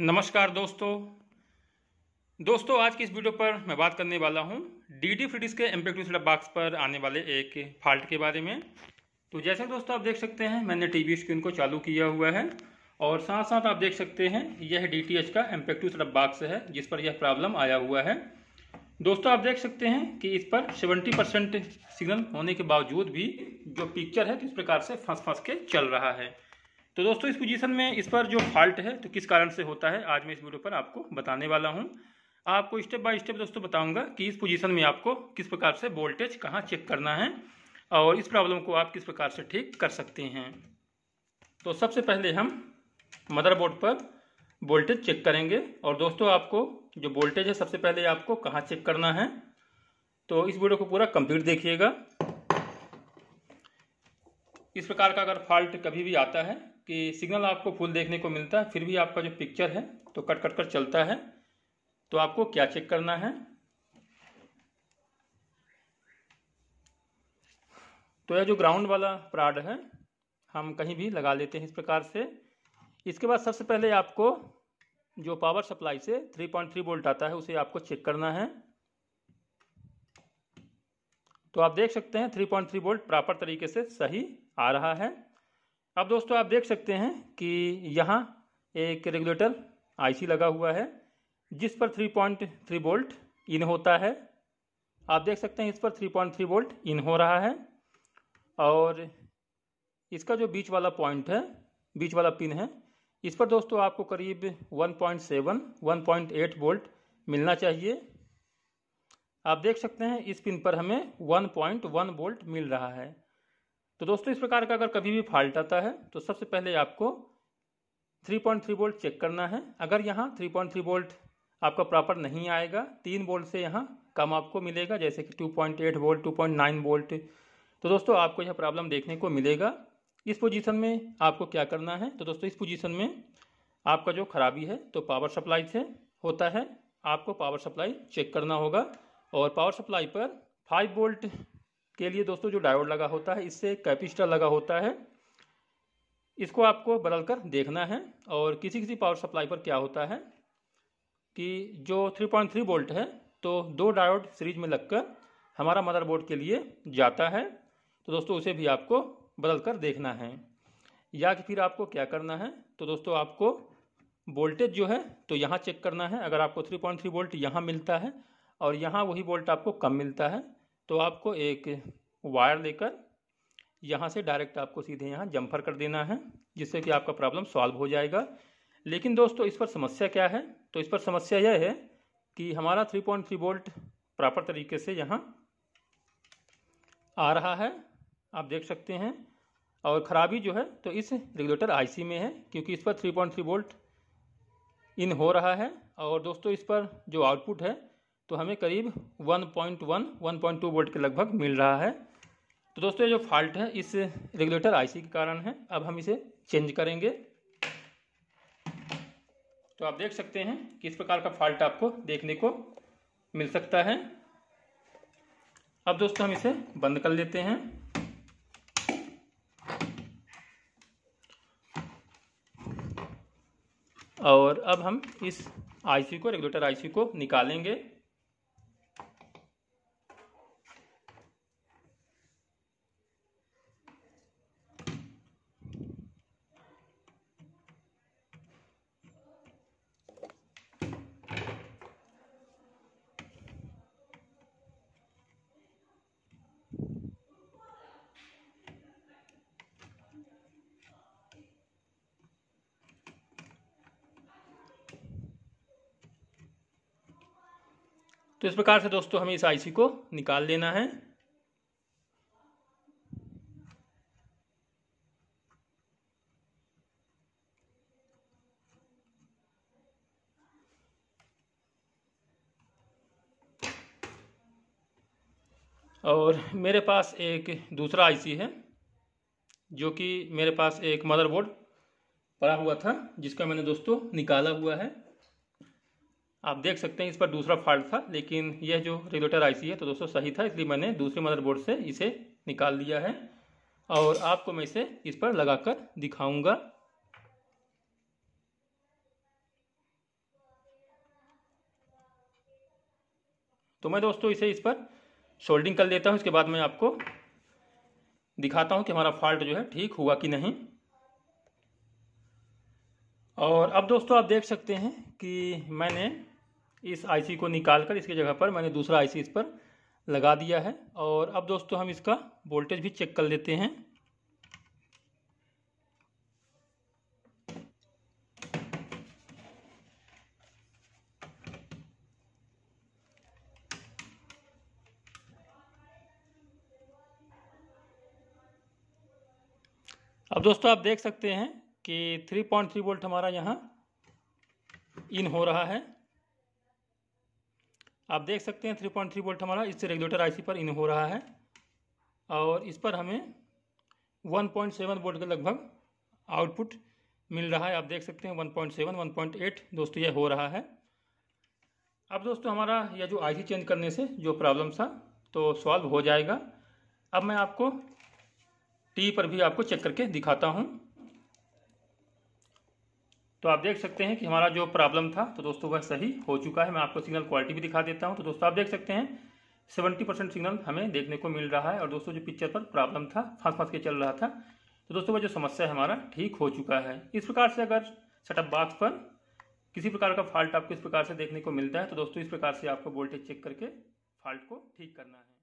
नमस्कार दोस्तों दोस्तों आज की इस वीडियो पर मैं बात करने वाला हूं डी फ्रीडिस के एम्पेक्टिव सेटअप बॉक्स पर आने वाले एक फॉल्ट के बारे में तो जैसे दोस्तों आप देख सकते हैं मैंने टीवी स्क्रीन को चालू किया हुआ है और साथ साथ आप देख सकते हैं यह डी का एम्पेक्टिव सेटअप बॉक्स है जिस पर यह प्रॉब्लम आया हुआ है दोस्तों आप देख सकते हैं कि इस पर सेवेंटी परसेंट सिग्नल होने के बावजूद भी जो पिक्चर है किस प्रकार से फंस फंस के चल रहा है तो दोस्तों इस पोजीशन में इस पर जो फॉल्ट है तो किस कारण से होता है आज मैं इस वीडियो पर आपको बताने वाला हूँ आपको स्टेप बाय स्टेप दोस्तों बताऊंगा कि इस पोजीशन में आपको किस प्रकार से वोल्टेज कहाँ चेक करना है और इस प्रॉब्लम को आप किस प्रकार से ठीक कर सकते हैं तो सबसे पहले हम मदरबोर्ड पर वोल्टेज चेक करेंगे और दोस्तों आपको जो वोल्टेज है सबसे पहले आपको कहाँ चेक करना है तो इस वीडियो को पूरा कंप्लीट देखिएगा इस प्रकार का अगर फॉल्ट कभी भी आता है कि सिग्नल आपको फुल देखने को मिलता है फिर भी आपका जो पिक्चर है तो कट कट कर चलता है तो आपको क्या चेक करना है तो यह जो ग्राउंड वाला प्राड है हम कहीं भी लगा लेते हैं इस प्रकार से इसके बाद सबसे पहले आपको जो पावर सप्लाई से 3.3 वोल्ट आता है उसे आपको चेक करना है तो आप देख सकते हैं 3.3 वोल्ट प्रॉपर तरीके से सही आ रहा है अब दोस्तों आप देख सकते हैं कि यहाँ एक रेगुलेटर आईसी लगा हुआ है जिस पर 3.3 वोल्ट इन होता है आप देख सकते हैं इस पर 3.3 वोल्ट इन हो रहा है और इसका जो बीच वाला पॉइंट है बीच वाला पिन है इस पर दोस्तों आपको करीब 1.7 1.8 वोल्ट मिलना चाहिए आप देख सकते हैं इस पिन पर हमें 1.1 वोल्ट मिल रहा है तो दोस्तों इस प्रकार का अगर कभी भी फॉल्ट आता है तो सबसे पहले आपको 3.3 वोल्ट चेक करना है अगर यहाँ 3.3 वोल्ट आपका प्रॉपर नहीं आएगा तीन वोल्ट से यहाँ कम आपको मिलेगा जैसे कि 2.8 वोल्ट टू वोल्ट तो दोस्तों आपको यह प्रॉब्लम देखने को मिलेगा इस पोजीशन में आपको क्या करना है तो दोस्तों इस पोजीशन में आपका जो खराबी है तो पावर सप्लाई से होता है आपको पावर सप्लाई चेक करना होगा और पावर सप्लाई पर 5 वोल्ट के लिए दोस्तों जो डायोड लगा होता है इससे कैपिस्टर लगा होता है इसको आपको बदल कर देखना है और किसी किसी पावर सप्लाई पर क्या होता है कि जो 3.3 वोल्ट है तो दो डायोड सीरीज में लगकर हमारा मदरबोर्ड के लिए जाता है तो दोस्तों उसे भी आपको बदल कर देखना है या कि फिर आपको क्या करना है तो दोस्तों आपको वोल्टेज जो है तो यहाँ चेक करना है अगर आपको 3.3 वोल्ट यहाँ मिलता है और यहाँ वही वोल्ट आपको कम मिलता है तो आपको एक वायर लेकर यहाँ से डायरेक्ट आपको सीधे यहाँ जम्फर कर देना है जिससे कि आपका प्रॉब्लम सॉल्व हो जाएगा लेकिन दोस्तों इस पर समस्या क्या है तो इस पर समस्या यह है कि हमारा 3.3 वोल्ट प्रॉपर तरीके से यहाँ आ रहा है आप देख सकते हैं और ख़राबी जो है तो इस रेगुलेटर आई में है क्योंकि इस पर 3.3 वोल्ट इन हो रहा है और दोस्तों इस पर जो आउटपुट है तो हमें करीब 1.1 1.2 वोल्ट के लगभग मिल रहा है तो दोस्तों ये जो फॉल्ट है इस रेगुलेटर आईसी के कारण है अब हम इसे चेंज करेंगे तो आप देख सकते हैं किस प्रकार का फॉल्ट आपको देखने को मिल सकता है अब दोस्तों हम इसे बंद कर लेते हैं और अब हम इस आईसी को रेगुलेटर आईसी को निकालेंगे तो इस प्रकार से दोस्तों हमें इस आईसी को निकाल लेना है और मेरे पास एक दूसरा आईसी है जो कि मेरे पास एक मदरबोर्ड पड़ा हुआ था जिसका मैंने दोस्तों निकाला हुआ है आप देख सकते हैं इस पर दूसरा फॉल्ट था लेकिन यह जो रेगुलेटर आईसी है तो दोस्तों सही था इसलिए मैंने दूसरे मदरबोर्ड से इसे निकाल दिया है और आपको मैं इसे इस पर लगाकर दिखाऊंगा तो मैं दोस्तों इसे इस पर सोल्डिंग कर लेता हूं इसके बाद मैं आपको दिखाता हूं कि हमारा फॉल्ट जो है ठीक हुआ कि नहीं और अब दोस्तों आप देख सकते हैं कि मैंने इस आईसी को निकाल कर इसकी जगह पर मैंने दूसरा आईसी इस पर लगा दिया है और अब दोस्तों हम इसका वोल्टेज भी चेक कर लेते हैं अब दोस्तों आप देख सकते हैं कि 3.3 वोल्ट हमारा यहाँ इन हो रहा है आप देख सकते हैं थ्री पॉइंट थ्री वोल्ट हमारा इससे रेगुलेटर आईसी पर इन हो रहा है और इस पर हमें वन पॉइंट सेवन वोल्ट का लगभग आउटपुट मिल रहा है आप देख सकते हैं one point seven one point eight दोस्तों यह हो रहा है अब दोस्तों हमारा यह जो आईसी चेंज करने से जो प्रॉब्लम था तो सॉल्व हो जाएगा अब मैं आपको टी पर भी आपको चेक करके दिखाता हूँ तो आप देख सकते हैं कि हमारा जो प्रॉब्लम था तो दोस्तों वह सही हो चुका है मैं आपको सिग्नल क्वालिटी भी दिखा देता हूँ तो दोस्तों आप देख सकते हैं सेवेंटी परसेंट सिग्नल हमें देखने को मिल रहा है और दोस्तों जो पिक्चर पर प्रॉब्लम था फांस फांस के चल रहा था तो दोस्तों वह जो समस्या है हमारा ठीक हो चुका है इस प्रकार से अगर सेटअप बॉक्स पर किसी प्रकार का फॉल्ट आपको इस प्रकार से देखने को मिलता है तो दोस्तों इस प्रकार से आपको वोल्टेज चेक करके फॉल्ट को ठीक करना है